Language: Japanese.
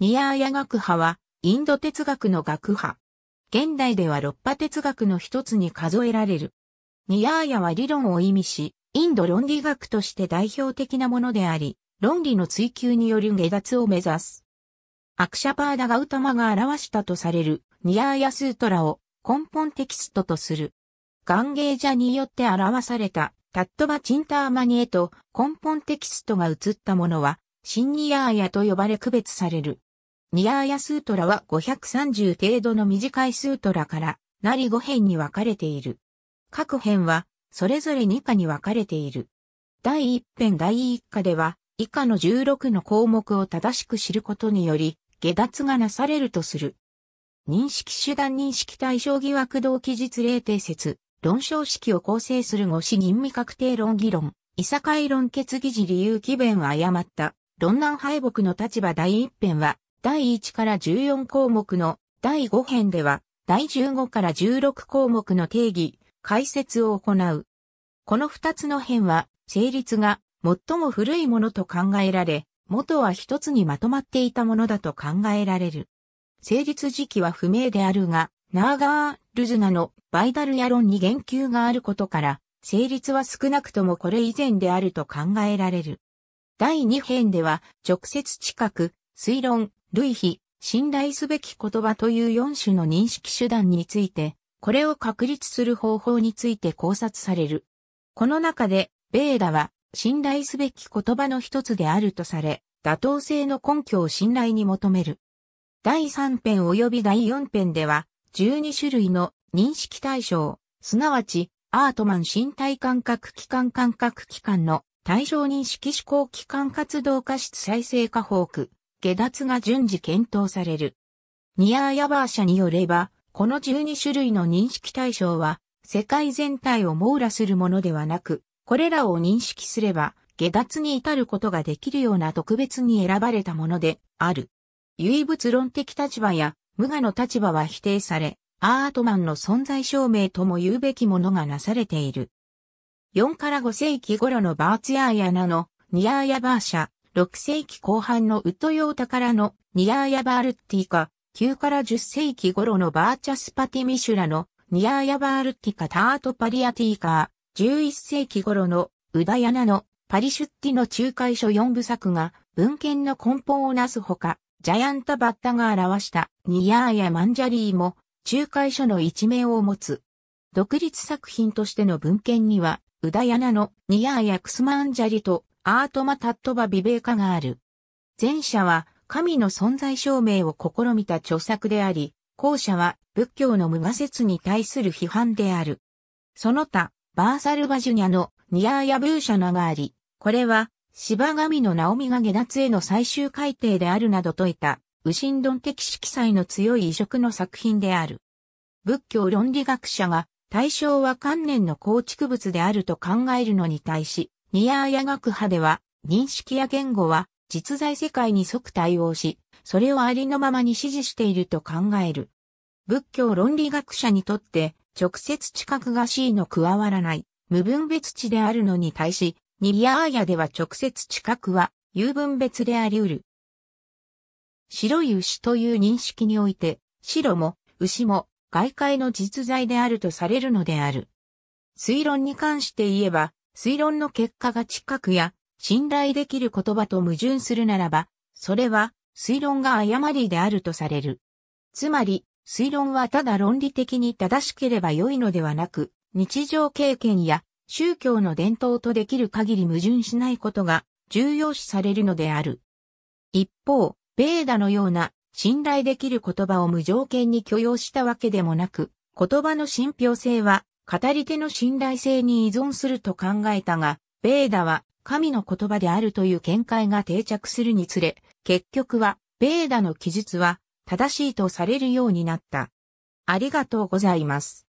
ニアーヤ学派は、インド哲学の学派。現代では六波哲学の一つに数えられる。ニアーヤは理論を意味し、インド論理学として代表的なものであり、論理の追求による下脱を目指す。アクシャパーダガウタマが表したとされるニアーヤスートラを根本テキストとする。ガンゲージャによって表されたタットバチンターマニエと根本テキストが映ったものは、新ニアーヤと呼ばれ区別される。ニアーヤスートラは530程度の短いスートラからなり5編に分かれている。各編はそれぞれ2課に分かれている。第1編第1課では以下の16の項目を正しく知ることにより下脱がなされるとする。認識手段認識対象疑惑動機実例定説、論証式を構成する語詞認味確定論議論、異世界論決議時理由基弁は誤った、論難敗北の立場第1編は、第1から14項目の第5編では、第15から16項目の定義、解説を行う。この2つの編は、成立が最も古いものと考えられ、元は一つにまとまっていたものだと考えられる。成立時期は不明であるが、ナーガールズナのバイダルヤ論に言及があることから、成立は少なくともこれ以前であると考えられる。第2編では、直接知覚、推論、類比、信頼すべき言葉という4種の認識手段について、これを確立する方法について考察される。この中で、ベーダは、信頼すべき言葉の一つであるとされ、妥当性の根拠を信頼に求める。第3編及び第4編では、12種類の認識対象、すなわち、アートマン身体感覚器官感覚器官の対象認識思考器官活動化質再生化ーク。下脱が順次検討される。ニアーヤバー社によれば、この12種類の認識対象は、世界全体を網羅するものではなく、これらを認識すれば、下脱に至ることができるような特別に選ばれたものである。唯物論的立場や無我の立場は否定され、アートマンの存在証明とも言うべきものがなされている。4から5世紀頃のバーツヤーヤナのニアーヤバー社、6世紀後半のウッドからのニアーヤバールティか、9から10世紀頃のバーチャスパティミシュラのニアーヤバールティカタートパリアティカ11世紀頃のウダヤナのパリシュッティの仲介書4部作が文献の根本をなすほか、ジャヤンタバッタが表したニアーヤマンジャリーも仲介書の一名を持つ。独立作品としての文献には、ウダヤナのニアーヤクスマンジャリとアートマタットバビベーカがある。前者は神の存在証明を試みた著作であり、後者は仏教の無我説に対する批判である。その他、バーサルバジュニャのニアーヤブーシャナがあり、これは、芝神のナオミが下脱への最終改定であるなどといた、右心論的色彩の強い移植の作品である。仏教論理学者が、対象は観念の構築物であると考えるのに対し、ニアーヤ学派では、認識や言語は実在世界に即対応し、それをありのままに支持していると考える。仏教論理学者にとって、直接知覚が C の加わらない、無分別値であるのに対し、ニアーヤでは直接知覚は、有分別であり得る。白い牛という認識において、白も牛も外界の実在であるとされるのである。推論に関して言えば、推論の結果が近くや信頼できる言葉と矛盾するならば、それは推論が誤りであるとされる。つまり、推論はただ論理的に正しければ良いのではなく、日常経験や宗教の伝統とできる限り矛盾しないことが重要視されるのである。一方、ベーダのような信頼できる言葉を無条件に許容したわけでもなく、言葉の信憑性は語り手の信頼性に依存すると考えたが、ベーダは神の言葉であるという見解が定着するにつれ、結局は、ベーダの記述は正しいとされるようになった。ありがとうございます。